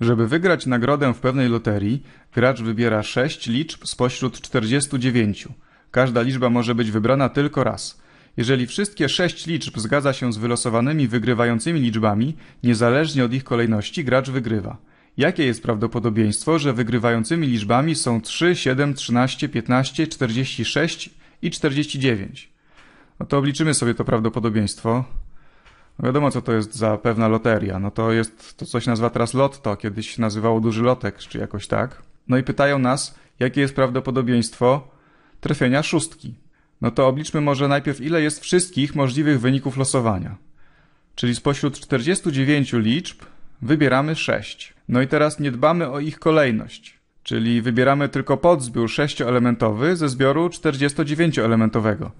Żeby wygrać nagrodę w pewnej loterii, gracz wybiera 6 liczb spośród 49. Każda liczba może być wybrana tylko raz. Jeżeli wszystkie 6 liczb zgadza się z wylosowanymi wygrywającymi liczbami, niezależnie od ich kolejności gracz wygrywa. Jakie jest prawdopodobieństwo, że wygrywającymi liczbami są 3, 7, 13, 15, 46 i 49? No to obliczymy sobie to prawdopodobieństwo. No wiadomo, co to jest za pewna loteria. No to jest to coś nazywa teraz lotto, kiedyś nazywało duży lotek, czy jakoś tak. No i pytają nas, jakie jest prawdopodobieństwo trafienia szóstki. No to obliczmy może najpierw, ile jest wszystkich możliwych wyników losowania. Czyli spośród 49 liczb wybieramy 6. No i teraz nie dbamy o ich kolejność. Czyli wybieramy tylko podzbiór 6-elementowy ze zbioru 49-elementowego.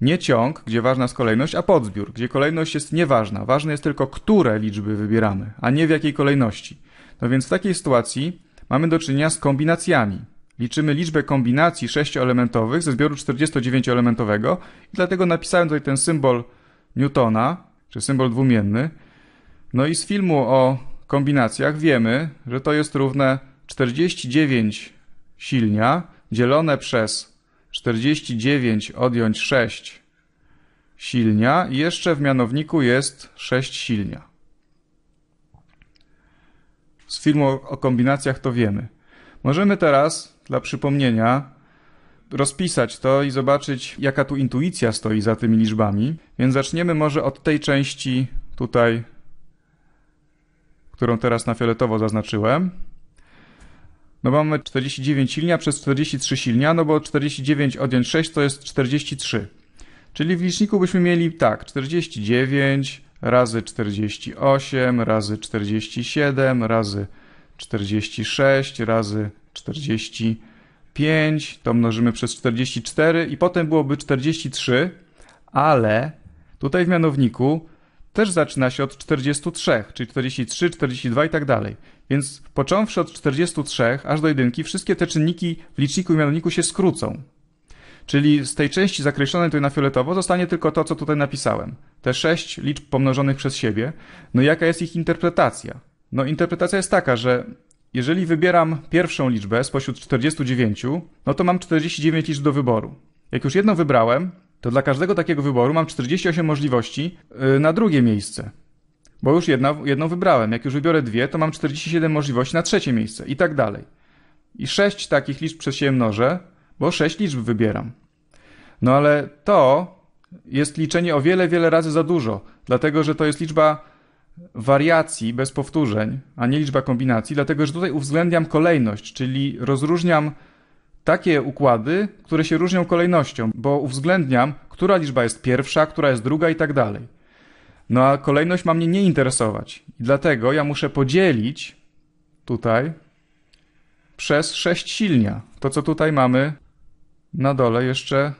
Nie ciąg, gdzie ważna jest kolejność, a podzbiór, gdzie kolejność jest nieważna. Ważne jest tylko, które liczby wybieramy, a nie w jakiej kolejności. No więc w takiej sytuacji mamy do czynienia z kombinacjami. Liczymy liczbę kombinacji sześcioelementowych ze zbioru 49-elementowego i dlatego napisałem tutaj ten symbol Newtona, czy symbol dwumienny. No i z filmu o kombinacjach wiemy, że to jest równe 49 silnia dzielone przez 49 odjąć 6 silnia i jeszcze w mianowniku jest 6 silnia. Z filmu o kombinacjach to wiemy. Możemy teraz, dla przypomnienia, rozpisać to i zobaczyć, jaka tu intuicja stoi za tymi liczbami. Więc zaczniemy może od tej części tutaj, którą teraz na fioletowo zaznaczyłem. No mamy 49 silnia przez 43 silnia, no bo 49 odjąć 6 to jest 43. Czyli w liczniku byśmy mieli tak, 49 razy 48 razy 47 razy 46 razy 45, to mnożymy przez 44 i potem byłoby 43, ale tutaj w mianowniku też zaczyna się od 43, czyli 43, 42 i tak dalej. Więc począwszy od 43 aż do 1, wszystkie te czynniki w liczniku i mianowniku się skrócą. Czyli z tej części zakreślonej tutaj na fioletowo zostanie tylko to, co tutaj napisałem. Te sześć liczb pomnożonych przez siebie. No jaka jest ich interpretacja? No interpretacja jest taka, że jeżeli wybieram pierwszą liczbę spośród 49, no to mam 49 liczb do wyboru. Jak już jedną wybrałem, to dla każdego takiego wyboru mam 48 możliwości y, na drugie miejsce. Bo już jedna, jedną wybrałem. Jak już wybiorę dwie, to mam 47 możliwości na trzecie miejsce i tak dalej. I 6 takich liczb przez siebie mnożę, bo 6 liczb wybieram. No ale to jest liczenie o wiele, wiele razy za dużo, dlatego że to jest liczba wariacji bez powtórzeń, a nie liczba kombinacji, dlatego że tutaj uwzględniam kolejność, czyli rozróżniam takie układy, które się różnią kolejnością, bo uwzględniam, która liczba jest pierwsza, która jest druga i tak dalej. No a kolejność ma mnie nie interesować. I dlatego ja muszę podzielić tutaj przez 6 silnia. To, co tutaj mamy na dole jeszcze,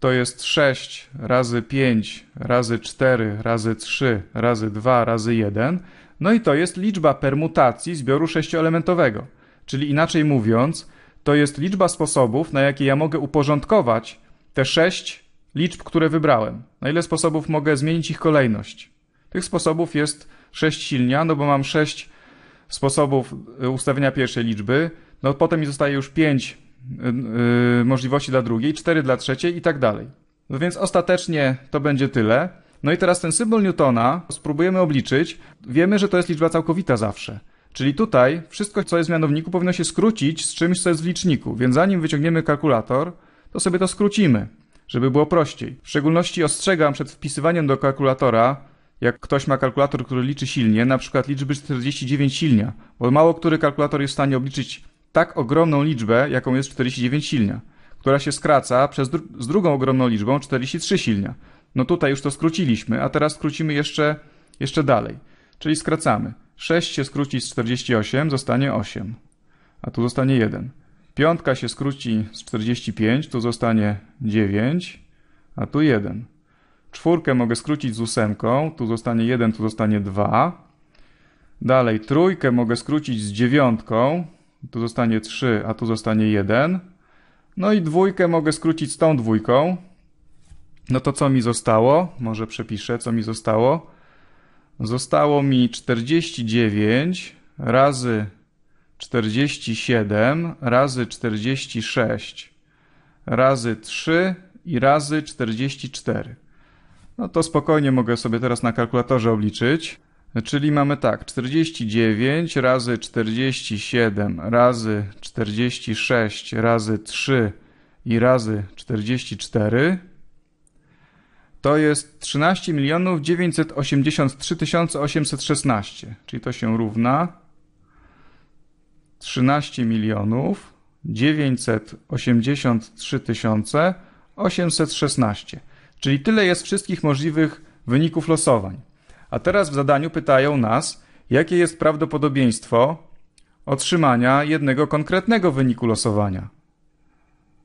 to jest 6 razy 5 razy 4 razy 3 razy 2 razy 1. No i to jest liczba permutacji zbioru sześcioelementowego. Czyli inaczej mówiąc, to jest liczba sposobów, na jakie ja mogę uporządkować te sześć liczb, które wybrałem. Na ile sposobów mogę zmienić ich kolejność? Tych sposobów jest sześć silnia, no bo mam sześć sposobów y, ustawienia pierwszej liczby, no potem mi zostaje już pięć yy, możliwości dla drugiej, cztery dla trzeciej i tak dalej. No więc ostatecznie to będzie tyle. No i teraz ten symbol Newtona spróbujemy obliczyć. Wiemy, że to jest liczba całkowita zawsze. Czyli tutaj wszystko, co jest w mianowniku, powinno się skrócić z czymś, co jest w liczniku, więc zanim wyciągniemy kalkulator, to sobie to skrócimy, żeby było prościej. W szczególności ostrzegam przed wpisywaniem do kalkulatora, jak ktoś ma kalkulator, który liczy silnie, na przykład liczby 49 silnia, bo mało który kalkulator jest w stanie obliczyć tak ogromną liczbę, jaką jest 49 silnia, która się skraca przez dru z drugą ogromną liczbą 43 silnia. No tutaj już to skróciliśmy, a teraz skrócimy jeszcze, jeszcze dalej, czyli skracamy. 6 się skróci z 48, zostanie 8, a tu zostanie 1. Piątka się skróci z 45, tu zostanie 9, a tu 1. Czwórkę mogę skrócić z 8, tu zostanie 1, tu zostanie 2. Dalej trójkę mogę skrócić z 9, tu zostanie 3, a tu zostanie 1. No i dwójkę mogę skrócić z tą dwójką. No to co mi zostało? Może przepiszę, co mi zostało. Zostało mi 49 razy 47 razy 46 razy 3 i razy 44. No to spokojnie mogę sobie teraz na kalkulatorze obliczyć. Czyli mamy tak, 49 razy 47 razy 46 razy 3 i razy 44 to jest 13 milionów 983 816, czyli to się równa 13 milionów 983 816, czyli tyle jest wszystkich możliwych wyników losowań. A teraz w zadaniu pytają nas, jakie jest prawdopodobieństwo otrzymania jednego konkretnego wyniku losowania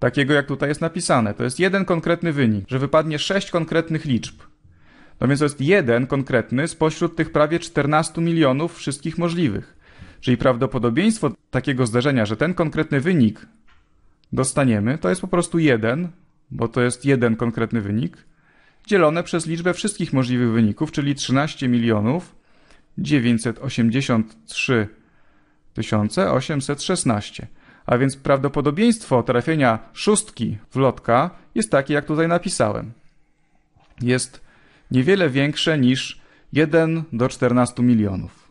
takiego jak tutaj jest napisane. To jest jeden konkretny wynik, że wypadnie sześć konkretnych liczb. No więc to jest jeden konkretny spośród tych prawie 14 milionów wszystkich możliwych. Czyli prawdopodobieństwo takiego zdarzenia, że ten konkretny wynik dostaniemy, to jest po prostu jeden, bo to jest jeden konkretny wynik, dzielone przez liczbę wszystkich możliwych wyników, czyli 13 milionów 983 816 a więc prawdopodobieństwo trafienia szóstki w lotka jest takie, jak tutaj napisałem. Jest niewiele większe niż 1 do 14 milionów.